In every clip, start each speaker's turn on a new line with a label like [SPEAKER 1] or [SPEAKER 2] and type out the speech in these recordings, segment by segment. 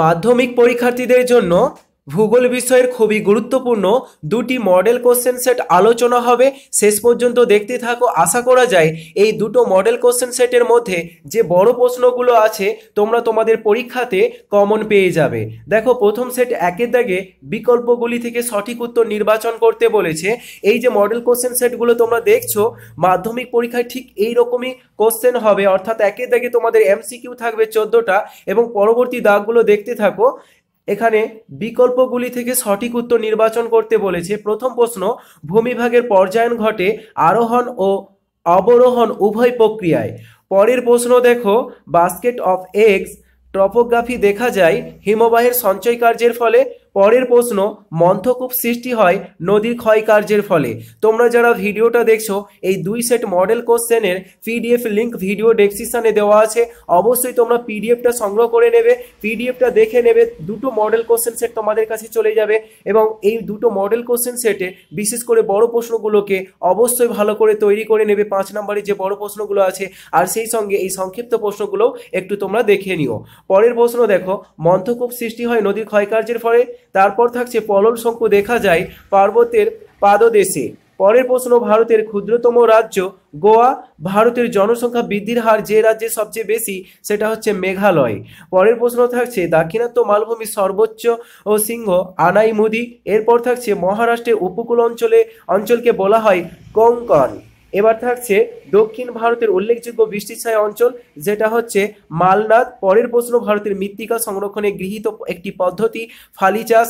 [SPEAKER 1] মাধ্যমিক পরীক্ষার্থীদের জন্য ভূগোল বিষয়ের খুবই গুরুত্বপূর্ণ দুটি মডেল কোশ্চেন সেট আলোচনা হবে শেষ পর্যন্ত দেখতে থাকো আশা করা যায় এই দুটো মডেল কোশ্চেন সেটের মধ্যে যে বড় প্রশ্নগুলো আছে তোমরা তোমাদের পরীক্ষাতে কমন পেয়ে যাবে দেখো প্রথম সেট একের দাগে বিকল্পগুলি থেকে সঠিক উত্তর নির্বাচন করতে বলেছে এই যে মডেল কোশ্চেন সেটগুলো তোমরা দেখছো মাধ্যমিক পরীক্ষায় ঠিক এই রকমই কোশ্চেন হবে অর্থাৎ একের দাগে তোমাদের এমসিকিউ থাকবে চোদ্দোটা এবং পরবর্তী দাগগুলো দেখতে থাকো এখানে বিকল্পগুলি থেকে সঠিক উত্তর নির্বাচন করতে বলেছে প্রথম প্রশ্ন ভূমিভাগের পর্যায়ন ঘটে আরোহণ ও অবরোহণ উভয় প্রক্রিয়ায় পরের প্রশ্ন দেখো বাস্কেট অফ এগস ট্রপোগ্রাফি দেখা যায় হিমবাহের সঞ্চয় কার্যের ফলে পরের প্রশ্ন মন্থকূপ সৃষ্টি হয় নদীর ক্ষয়কার্যের ফলে তোমরা যারা ভিডিওটা দেখছো এই দুই সেট মডেল কোশ্চেনের পিডিএফ লিঙ্ক ভিডিও ডেসক্রিপশানে দেওয়া আছে অবশ্যই তোমরা পিডিএফটা সংগ্রহ করে নেবে পিডিএফটা দেখে নেবে দুটো মডেল কোশ্চেন সেট তোমাদের কাছে চলে যাবে এবং এই দুটো মডেল কোশ্চেন সেটে বিশেষ করে বড় প্রশ্নগুলোকে অবশ্যই ভালো করে তৈরি করে নেবে পাঁচ নম্বরের যে বড় প্রশ্নগুলো আছে আর সেই সঙ্গে এই সংক্ষিপ্ত প্রশ্নগুলোও একটু তোমরা দেখে নিও পরের প্রশ্ন দেখো মন্থকূপ সৃষ্টি হয় নদীর ক্ষয়কার্যের ফলে তারপর থাকছে পলল শঙ্কু দেখা যায় পার্বতের পাদদেশে পরের প্রশ্ন ভারতের ক্ষুদ্রতম রাজ্য গোয়া ভারতের জনসংখ্যা বৃদ্ধির হার যে রাজ্যে সবচেয়ে বেশি সেটা হচ্ছে মেঘালয় পরের প্রশ্ন থাকছে দাক্ষিণাত্য মালভূমির সর্বোচ্চ ও সিংহ আনাই মুদি এরপর থাকছে মহারাষ্ট্রের উপকূল অঞ্চলে অঞ্চলকে বলা হয় কঙ্কন এবার থাকছে দক্ষিণ ভারতের উল্লেখযোগ্য বৃষ্টিছায় অঞ্চল যেটা হচ্ছে মালনাদ পরের প্রশ্ন ভারতের মৃত্তিকা সংরক্ষণে গৃহীত একটি পদ্ধতি ফালি চাষ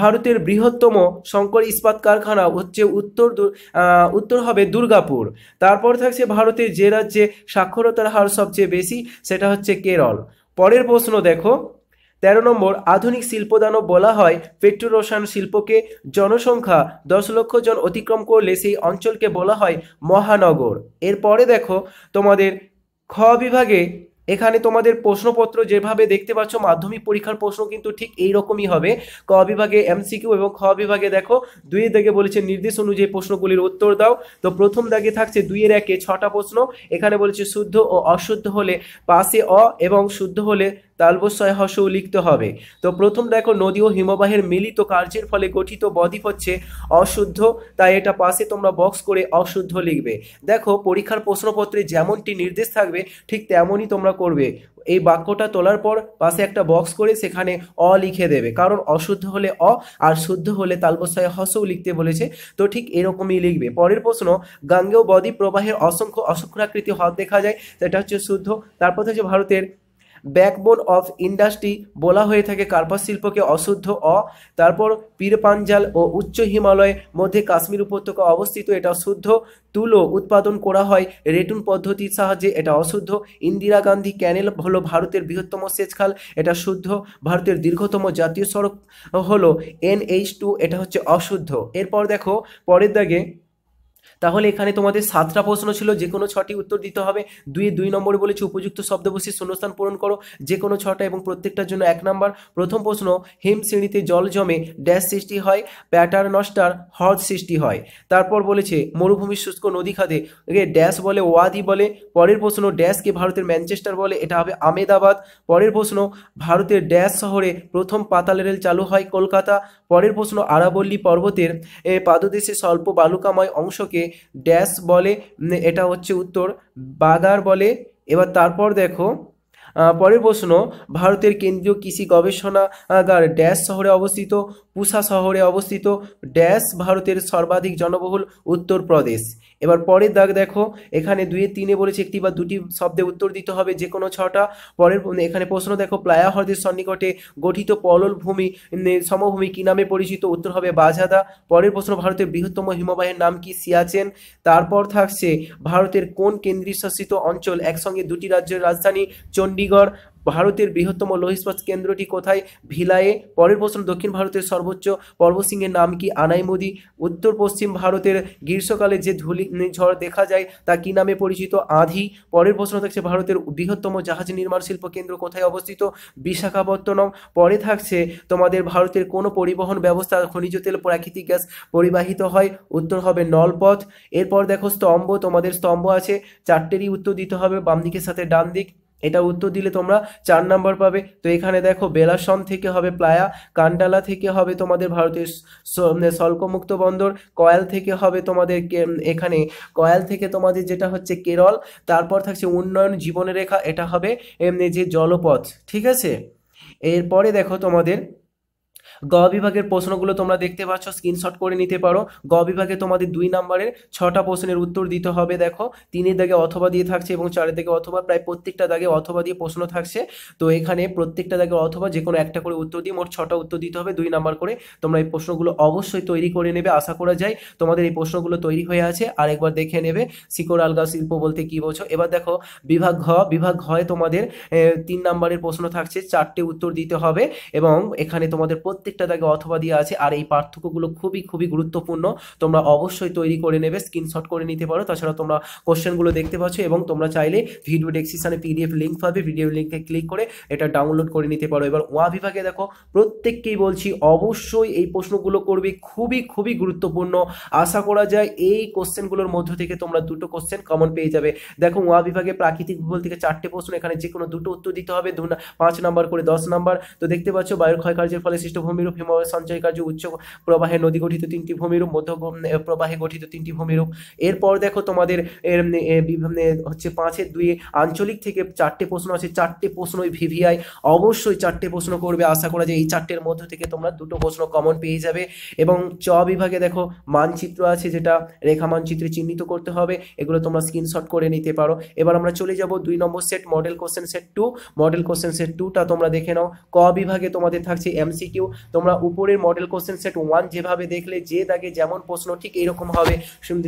[SPEAKER 1] ভারতের বৃহত্তম শঙ্কর ইস্পাত কারখানা হচ্ছে উত্তর উত্তর হবে দুর্গাপুর তারপর থাকছে ভারতের যে রাজ্যে সাক্ষরতার হার সবচেয়ে বেশি সেটা হচ্ছে কেরল পরের প্রশ্ন দেখো তেরো নম্বর আধুনিক শিল্পদানও বলা হয় পেট্রো রসায়ন শিল্পকে জনসংখ্যা দশ লক্ষ জন অতিক্রম করলে সেই অঞ্চলকে বলা হয় মহানগর এরপরে দেখো তোমাদের খ বিভাগে এখানে তোমাদের প্রশ্নপত্র যেভাবে দেখতে পাচ্ছ মাধ্যমিক পরীক্ষার প্রশ্ন কিন্তু ঠিক এই রকমই হবে ক বিভাগে এমসিকিউ এবং খ বিভাগে দেখো দুইয়ের দাগে বলেছে নির্দেশ অনুযায়ী প্রশ্নগুলির উত্তর দাও তো প্রথম দাগে থাকছে দুইয়ের একে ছটা প্রশ্ন এখানে বলেছে শুদ্ধ ও অশুদ্ধ হলে পাশে অ এবং শুদ্ধ হলে তালবস্যয় হস লিখতে হবে তো প্রথম দেখো নদী ও হিমবাহের মিলিত কার্যের ফলে গঠিত বদ্বীপ হচ্ছে অশুদ্ধ তাই এটা পাশে তোমরা বক্স করে অশুদ্ধ লিখবে দেখো পরীক্ষার প্রশ্নপত্রে যেমনটি নির্দেশ থাকবে ঠিক তেমনই তোমরা করবে এই বাক্যটা তোলার পর পাশে একটা বক্স করে সেখানে অ লিখে দেবে কারণ অশুদ্ধ হলে অ আর শুদ্ধ হলে তালবসায় হসও লিখতে বলেছে তো ঠিক এরকমই লিখবে পরের প্রশ্ন গাঙ্গেয় বদ্বীপ প্রবাহের অসংখ্য অসংখ্যাকৃতি হ্রদ দেখা যায় সেটা হচ্ছে শুদ্ধ তারপর হচ্ছে ভারতের ব্যাকবোন অফ ইন্ডাস্ট্রি বলা হয়ে থাকে কার্পাস শিল্পকে অশুদ্ধ অ তারপর পীরপাঞ্জাল ও উচ্চ হিমালয়ের মধ্যে কাশ্মীর উপত্যকা অবস্থিত এটা শুদ্ধ তুলো উৎপাদন করা হয় রেটুন পদ্ধতির সাহায্যে এটা অশুদ্ধ ইন্দিরা গান্ধী ক্যানেল হলো ভারতের বৃহত্তম সেচ খাল এটা শুদ্ধ ভারতের দীর্ঘতম জাতীয় সড়ক হলো এনএইচ টু এটা হচ্ছে অশুদ্ধ এরপর দেখো পরের দাগে তাহলে এখানে তোমাদের সাতটা প্রশ্ন ছিল যে কোনো ছটি উত্তর দিতে হবে দুই দুই নম্বরে বলেছে উপযুক্ত শব্দ বসে শূন্যস্থান পূরণ করো যে কোনো ছটা এবং প্রত্যেকটার জন্য এক নাম্বার প্রথম প্রশ্ন হিম শ্রেণীতে জল জমে ড্যাশ সৃষ্টি হয় প্যাটার নস্টার হ্রদ সৃষ্টি হয় তারপর বলেছে মরুভূমি শুষ্ক নদী খাতে ড্যাশ বলে ওয়াদি বলে পরের প্রশ্ন ড্যাশকে ভারতের ম্যানচেস্টার বলে এটা হবে আমেদাবাদ পরের প্রশ্ন ভারতের ড্যাশ শহরে প্রথম পাতাল রেল চালু হয় কলকাতা পরের প্রশ্ন আরাবল্লী পর্বতের পাদদেশে স্বল্প বালুকাময় অংশকে কে ড্যাশ বলে এটা হচ্ছে উত্তর বাগার বলে এবার তারপর দেখো পরের প্রশ্ন ভারতের কেন্দ্রীয় কৃষি গবেষণাগার ড্যাশ শহরে অবস্থিত পুষা শহরে অবস্থিত ড্যাশ ভারতের সর্বাধিক জনবহুল উত্তরপ্রদেশ এবার পরের দাগ দেখো এখানে দুয়ে তিনে বলেছে একটি বা দুটি শব্দে উত্তর দিতে হবে যে কোনো ছটা পরের এখানে প্রশ্ন দেখো প্লায়া হ্রদের সন্নিকটে গঠিত পলল ভূমি সমভূমি কী নামে পরিচিত উত্তর হবে বাজাদা পরের প্রশ্ন ভারতের বৃহত্তম হিমবাহের নাম কি সিয়াচেন তারপর থাকছে ভারতের কোন কেন্দ্রীয় শাসিত অঞ্চল একসঙ্গে দুটি রাজ্যের রাজধানী চণ্ডীগড় ভারতের বৃহত্তম লোহিস্পাত কেন্দ্রটি কোথায় ভিলায়ে পরের প্রশ্ন দক্ষিণ ভারতের সর্বোচ্চ পর্বসিংহের নাম কি আনাইমদি উত্তর পশ্চিম ভারতের গ্রীষ্মকালে যে ঝড় দেখা যায় তা কি নামে পরিচিত আধি পরের প্রশ্ন থাকছে ভারতের বৃহত্তম জাহাজ নির্মাণ শিল্প কেন্দ্র কোথায় অবস্থিত বিশাখাপত্তনম পরে থাকছে তোমাদের ভারতের কোন পরিবহন ব্যবস্থা খনিজ তেল প্রাকৃতিক গ্যাস পরিবাহিত হয় উত্তর হবে নলপথ এরপর দেখো স্তম্ভ তোমাদের স্তম্ভ আছে চারটেরই উত্তর দিতে হবে বাম দিকের সাথে ডান দিক এটা উত্তর দিলে তোমরা চার নাম্বার পাবে তো এখানে দেখো বেলাসন থেকে হবে প্লায়া কান্ডালা থেকে হবে তোমাদের ভারতের স্বল্পমুক্ত বন্দর কয়াল থেকে হবে তোমাদের এখানে কয়াল থেকে তোমাদের যেটা হচ্ছে কেরল তারপর থাকছে উন্নয়ন জীবনের রেখা এটা হবে এমনি যে জলপথ ঠিক আছে এরপরে দেখো তোমাদের গ বিভাগের প্রশ্নগুলো তোমরা দেখতে পাচ্ছ স্ক্রিনশট করে নিতে পারো গ বিভাগে তোমাদের দুই নম্বরের ছটা প্রশ্নের উত্তর দিতে হবে দেখো তিনের দাগে অথবা দিয়ে থাকছে এবং চারের দাগে অথবা প্রায় প্রত্যেকটা দাগে অথবা দিয়ে প্রশ্ন থাকছে তো এখানে প্রত্যেকটা দাগে অথবা যে কোনো একটা করে উত্তর দিয়ে মোট ছটা উত্তর দিতে হবে দুই নাম্বার করে তোমরা এই প্রশ্নগুলো অবশ্যই তৈরি করে নেবে আশা করা যায় তোমাদের এই প্রশ্নগুলো তৈরি হয়ে আছে আর একবার দেখে নেবে শিকড় আলগা শিল্প বলতে কি বোঝো এবার দেখো বিভাগ ঘ বিভাগ ঘয় তোমাদের তিন নাম্বারের প্রশ্ন থাকছে চারটে উত্তর দিতে হবে এবং এখানে তোমাদের প্রত্যেক প্রত্যেকটা জায়গায় অথবা দিয়ে আছে আর এই পার্থক্যগুলো খুবই খুবই গুরুত্বপূর্ণ তোমরা অবশ্যই তৈরি করে নেবে স্ক্রিনশট করে নিতে পারো তাছাড়া তোমরা কোশ্চেনগুলো দেখতে পাচ্ছ এবং তোমরা চাইলে ভিডিও ডেসক্রিপশানে পিডিএফ লিঙ্ক পাবে ভিডিও লিঙ্কে ক্লিক করে এটা ডাউনলোড করে নিতে পারো এবার ওয়া বিভাগে দেখো প্রত্যেককেই বলছি অবশ্যই এই প্রশ্নগুলো করবে খুবই খুবই গুরুত্বপূর্ণ আশা করা যায় এই কোশ্চেনগুলোর মধ্য থেকে তোমরা দুটো কোশ্চেন কমন পেয়ে যাবে দেখো ওয়া বিভাগে প্রাকৃতিক ভূগোল থেকে চারটে প্রশ্ন এখানে যে কোনো দুটো উত্তর দিতে হবে পাঁচ নাম্বার করে দশ নাম্বার তো দেখতে পাচ্ছ বায়ুর ক্ষয়কার্যের ফলে সৃষ্ট ভূমিরূপ হিমবাহ সঞ্চয় কার্য উচ্চ প্রবাহে নদী গঠিত তিনটি ভূমিরূপ মধ্য প্রবাহে গঠিত তিনটি ভূমিরূপ এরপর দেখো তোমাদের হচ্ছে পাঁচের দুই আঞ্চলিক থেকে চারটে প্রশ্ন আছে চারটে ওই ভিভিআই অবশ্যই চারটে প্রশ্ন করবে আশা করা যায় এই চারটের মধ্য থেকে তোমরা দুটো প্রশ্ন কমন পেয়ে যাবে এবং চ বিভাগে দেখো মানচিত্র আছে যেটা রেখা মানচিত্রে চিহ্নিত করতে হবে এগুলো তোমরা স্ক্রিনশট করে নিতে পারো এবার আমরা চলে যাব দুই number set model question set two model question set টুটা তোমরা দেখে নাও ক বিভাগে তোমাদের থাকছে এমসিকিউ তোমরা উপরের মডেল কোশ্চেন সেট ওয়ান যেভাবে দেখলে যে দাগে যেমন প্রশ্ন ঠিক এরকম হবে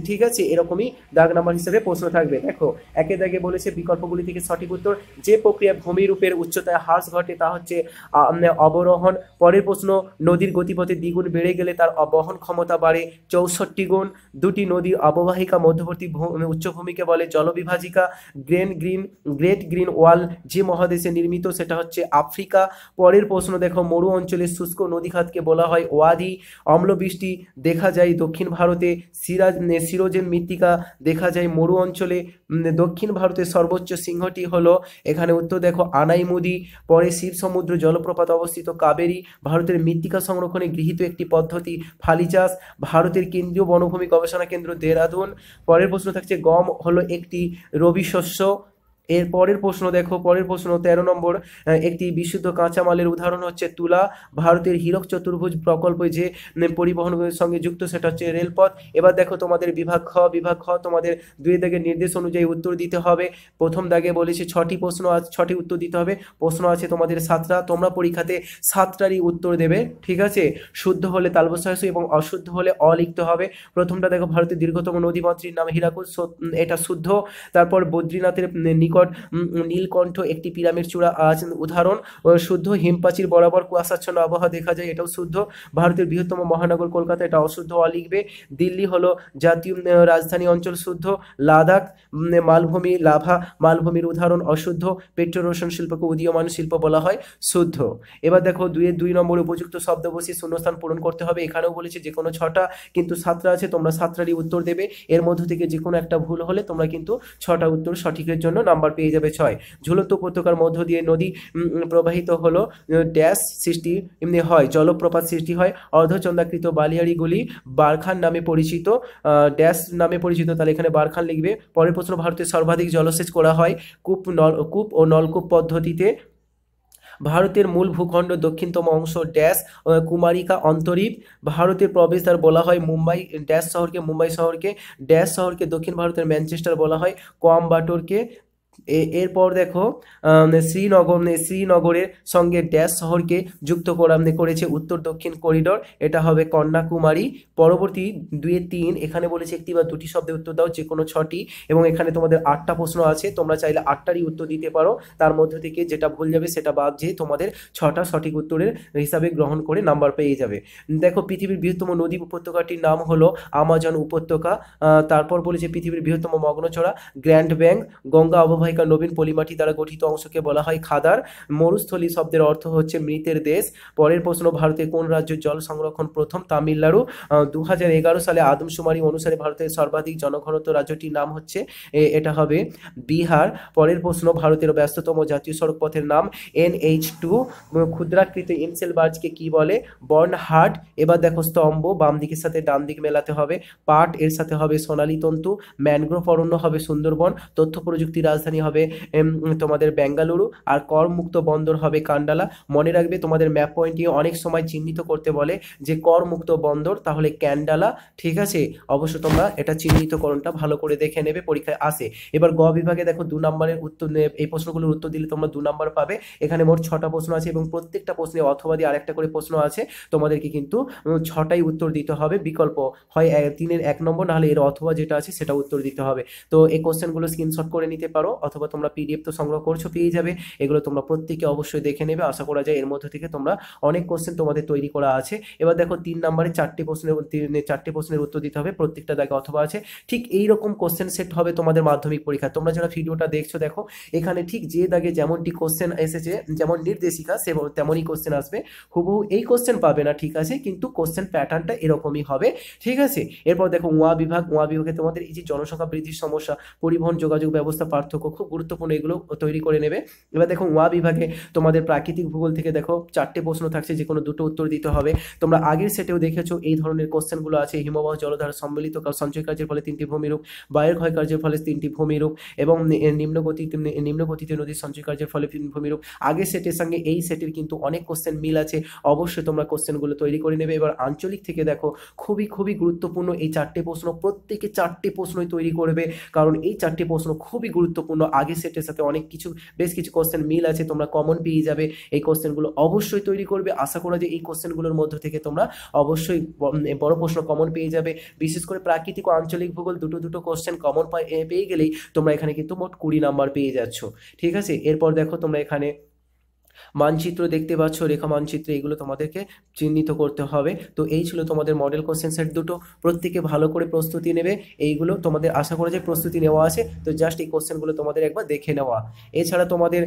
[SPEAKER 1] ঠিক আছে এরকমই দাগ নাম্বার হিসেবে প্রশ্ন থাকবে দেখো একে দাগে বলেছে বিকল্পগুলি থেকে সঠিক উত্তর যে প্রক্রিয়া ভূমিরূপের উচ্চতায় হ্রাস ঘটে তা হচ্ছে অবরোহণ পরের প্রশ্ন নদীর গতিপথে দ্বিগুণ বেড়ে গেলে তার অবহন ক্ষমতা বাড়ে চৌষট্টি গুণ দুটি নদী অববাহিকা মধ্যবর্তী উচ্চভূমিকে বলে জলবিভাজিকা গ্রেন গ্রিন গ্রেট গ্রিন ওয়াল যে মহাদেশে নির্মিত সেটা হচ্ছে আফ্রিকা পরের প্রশ্ন দেখো মরু অঞ্চলে শুষ্ক নদীখাতকে বলা হয় ওয়াদি অম্লবৃষ্টি দেখা যায় দক্ষিণ ভারতে সিরাজ সিরোজের মৃত্তিকা দেখা যায় মরু অঞ্চলে দক্ষিণ ভারতের সর্বোচ্চ সিংহটি হলো এখানে উত্তর দেখো আনাইমুদি পরে শিব সমুদ্র জলপ্রপাত অবস্থিত কাবেরী ভারতের মৃত্তিকা সংরক্ষণে গৃহীত একটি পদ্ধতি ফালি চাষ ভারতের কেন্দ্রীয় বনভূমি গবেষণা কেন্দ্র দেরাদুন পরের প্রশ্ন থাকছে গম হলো একটি রবি শস্য এর পরের প্রশ্ন দেখো পরের প্রশ্ন তেরো নম্বর একটি বিশুদ্ধ কাঁচামালের উদাহরণ হচ্ছে তুলা ভারতের হীরক চতুর্ভুজ প্রকল্প যে পরিবহন সঙ্গে যুক্ত সেটা হচ্ছে রেলপথ এবার দেখো তোমাদের বিভাগ খ বিভাগ খ তোমাদের দুই দাগের নির্দেশ অনুযায়ী উত্তর দিতে হবে প্রথম দাগে বলেছে ছটি প্রশ্ন আছে ছটি উত্তর দিতে হবে প্রশ্ন আছে তোমাদের সাতটা তোমরা পরীক্ষাতে সাতটারই উত্তর দেবে ঠিক আছে শুদ্ধ হলে তালবসাহস এবং অশুদ্ধ হলে অ লিখতে হবে প্রথমটা দেখো ভারতের দীর্ঘতম নদীমাতৃর নাম হীরাকুদ এটা শুদ্ধ তারপর বদ্রীনাথের নিকট নিকট নীলকণ্ঠ একটি পিরামিড চূড়া আজ উদাহরণ শুদ্ধ হিমপাচির বরাবর কুয়াশাচ্ছন্ন আবহাওয়া দেখা যায় এটাও শুদ্ধ ভারতের বৃহত্তম মহানগর কলকাতা এটা অশুদ্ধ অ লিখবে দিল্লি হলো জাতীয় রাজধানী অঞ্চল শুদ্ধ লাদাখ মালভূমি লাভা মালভূমির উদাহরণ অশুদ্ধ পেট্রোরোশন শিল্পকে উদীয়মান শিল্প বলা হয় শুদ্ধ এবার দেখো দুয়ের দুই নম্বর উপযুক্ত শব্দ বসে শূন্যস্থান পূরণ করতে হবে এখানেও বলেছে যে কোনো ছটা কিন্তু সাতটা আছে তোমরা সাতটারই উত্তর দেবে এর মধ্য থেকে যে কোনো একটা ভুল হলে তোমরা কিন্তু ছটা উত্তর সঠিকের জন্য নাম্বার পাওয়ার পেয়ে যাবে ছয় ঝুলন্ত উপত্যকার মধ্য দিয়ে নদী প্রবাহিত হলো ড্যাশ সৃষ্টি এমনি হয় জলপ্রপাত সৃষ্টি হয় অর্ধচন্দাকৃত বালিয়াড়িগুলি বারখান নামে পরিচিত ড্যাশ নামে পরিচিত তাহলে এখানে বারখান লিখবে পরের প্রশ্ন ভারতে সর্বাধিক জলসেচ করা হয় কূপ নল কূপ ও নলকূপ পদ্ধতিতে ভারতের মূল ভূখণ্ড দক্ষিণতম অংশ ড্যাশ কুমারিকা অন্তরীপ ভারতের প্রবেশদ্বার বলা হয় মুম্বাই ড্যাশ শহরকে মুম্বাই শহরকে ড্যাশ শহরকে দক্ষিণ ভারতের ম্যানচেস্টার বলা হয় কোয়াম্বাটোরকে এরপর দেখো শ্রীনগর শ্রীনগরের সঙ্গে ড্যাশ শহরকে যুক্ত করা করেছে উত্তর দক্ষিণ করিডোর এটা হবে কন্যাকুমারী পরবর্তী দুয়ে তিন এখানে বলেছে একটি বা দুটি শব্দে উত্তর দাও যে কোনো ছটি এবং এখানে তোমাদের আটটা প্রশ্ন আছে তোমরা চাইলে আটটারই উত্তর দিতে পারো তার মধ্যে থেকে যেটা ভুল যাবে সেটা বাদ যেয়ে তোমাদের ছটা সঠিক উত্তরের হিসাবে গ্রহণ করে নাম্বার পেয়ে যাবে দেখো পৃথিবীর বৃহত্তম নদী উপত্যকাটির নাম হলো আমাজন উপত্যকা তারপর বলেছে পৃথিবীর বৃহত্তম মগ্নছড়া গ্র্যান্ড ব্যাংক গঙ্গা অববাহিকা অববাহিকা নবীন পলিমাটি দ্বারা গঠিত অংশকে বলা হয় খাদার মরুস্থলী শব্দের অর্থ হচ্ছে মৃতের দেশ পরের প্রশ্ন ভারতে কোন রাজ্যের জল সংরক্ষণ প্রথম তামিলনাড়ু দু সালে আদমশুমারি অনুসারে ভারতের সর্বাধিক জনঘনত্ব রাজ্যটির নাম হচ্ছে এটা হবে বিহার পরের প্রশ্ন ভারতের ব্যস্ততম জাতীয় সড়ক পথের নাম এন এইচ টু ক্ষুদ্রাকৃত ইনসেলবার্জকে কি বলে হার্ট এবার দেখো স্তম্ভ বাম দিকের সাথে ডান দিক মেলাতে হবে পাট এর সাথে হবে সোনালী তন্তু ম্যানগ্রোভ অরণ্য হবে সুন্দরবন তথ্য প্রযুক্তি রাজধানী রাজধানী হবে তোমাদের বেঙ্গালুরু আর করমুক্ত বন্দর হবে কান্ডালা মনে রাখবে তোমাদের ম্যাপ পয়েন্টটি অনেক সময় চিহ্নিত করতে বলে যে করমুক্ত বন্দর তাহলে ক্যান্ডালা ঠিক আছে অবশ্য তোমরা এটা চিহ্নিতকরণটা ভালো করে দেখে নেবে পরীক্ষায় আসে এবার গ বিভাগে দেখো দু নম্বরের উত্তর এই প্রশ্নগুলোর উত্তর দিলে তোমরা দু নম্বর পাবে এখানে মোট ছটা প্রশ্ন আছে এবং প্রত্যেকটা প্রশ্নে অথবা দিয়ে আরেকটা করে প্রশ্ন আছে তোমাদেরকে কিন্তু ছটাই উত্তর দিতে হবে বিকল্প হয় তিনের এক নম্বর নাহলে এর অথবা যেটা আছে সেটা উত্তর দিতে হবে তো এই কোশ্চেনগুলো স্ক্রিনশট করে নিতে পারো অথবা তোমরা পিডিএফ তো সংগ্রহ করছো পেয়ে যাবে এগুলো তোমরা প্রত্যেকে অবশ্যই দেখে নেবে আশা করা যায় এর মধ্যে থেকে তোমরা অনেক কোশ্চেন তোমাদের তৈরি করা আছে এবার দেখো তিন নম্বরে চারটি প্রশ্নের মানে চারটি প্রশ্নের উত্তর দিতে হবে প্রত্যেকটা দেখে অথবা আছে ঠিক এই রকম কোশ্চেন সেট হবে তোমাদের মাধ্যমিক পরীক্ষা তোমরা যারা ভিডিওটা দেখছো দেখো এখানে ঠিক যে দাগে যেমনটি কোশ্চেন এসেছে যেমন নির্দেশিকা সে তেমনই কোশ্চেন আসবে হুবহু এই কোশ্চেন পাবে না ঠিক আছে কিন্তু কোশ্চেন প্যাটার্নটা এরকমই হবে ঠিক আছে এরপর দেখো উয়া বিভাগ উয়া বিভাগে তোমাদের এই যে জনসংখ্যা বৃদ্ধির সমস্যা পরিবহন যোগাযোগ ব্যবস্থা পার্থক্য খুব গুরুত্বপূর্ণ এগুলো তৈরি করে নেবে এবার দেখো ওয়া বিভাগে তোমাদের প্রাকৃতিক ভূগোল থেকে দেখো চারটে প্রশ্ন থাকছে যে কোনো দুটো উত্তর দিতে হবে তোমরা আগের সেটেও দেখেছো এই ধরনের কোশ্চেনগুলো আছে হিমবাহ জলধারা সম্মিলিত সঞ্চয় কার্যের ফলে তিনটি ভূমিরূপ বায়ের ক্ষয় কার্যের ফলে তিনটি ভূমিরূপ এবং নিম্নগতি নিম্নগতিতে নদীর সঞ্চয় কার্যের ফলে ভূমিরূপ আগের সেটের সঙ্গে এই সেটের কিন্তু অনেক কোশ্চেন মিল আছে অবশ্যই তোমরা কোশ্চেনগুলো তৈরি করে নেবে এবার আঞ্চলিক থেকে দেখো খুবই খুবই গুরুত্বপূর্ণ এই চারটে প্রশ্ন প্রত্যেকে চারটি প্রশ্নই তৈরি করবে কারণ এই চারটি প্রশ্ন খুবই গুরুত্বপূর্ণ সম্পূর্ণ আগের সেটের সাথে অনেক কিছু বেশ কিছু কোশ্চেন মিল আছে তোমরা কমন পেয়ে যাবে এই কোশ্চেনগুলো অবশ্যই তৈরি করবে আশা করা যে এই কোশ্চেনগুলোর মধ্য থেকে তোমরা অবশ্যই বড় প্রশ্ন কমন পেয়ে যাবে বিশেষ করে প্রাকৃতিক ও আঞ্চলিক ভূগোল দুটো দুটো কোশ্চেন কমন পেয়ে গেলেই তোমরা এখানে কিন্তু মোট কুড়ি নাম্বার পেয়ে যাচ্ছ ঠিক আছে এরপর দেখো তোমরা এখানে মানচিত্র দেখতে পাচ্ছ রেখা মানচিত্র এগুলো তোমাদেরকে চিহ্নিত করতে হবে তো এই ছিল তোমাদের মডেল কোশ্চেন সেট দুটো প্রত্যেকে ভালো করে প্রস্তুতি নেবে এইগুলো তোমাদের আশা করে যে প্রস্তুতি নেওয়া আছে তো জাস্ট এই কোশ্চেনগুলো তোমাদের একবার দেখে নেওয়া এছাড়া তোমাদের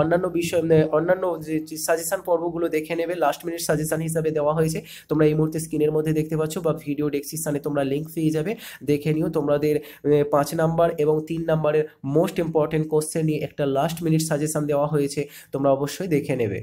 [SPEAKER 1] অন্যান্য বিষয় অন্যান্য যে সাজেশান পর্বগুলো দেখে নেবে লাস্ট মিনিট সাজেশান হিসাবে দেওয়া হয়েছে তোমরা এই মুহূর্তে স্ক্রিনের মধ্যে দেখতে পাচ্ছ বা ভিডিও ডেসক্রিপশানে তোমরা লিঙ্ক পেয়ে যাবে দেখে নিও তোমাদের পাঁচ নাম্বার এবং তিন নাম্বারের মোস্ট ইম্পর্টেন্ট কোশ্চেন নিয়ে একটা লাস্ট মিনিট সাজেশান দেওয়া হয়েছে তোমরা অবশ্যই অবশ্যই দেখে নেবে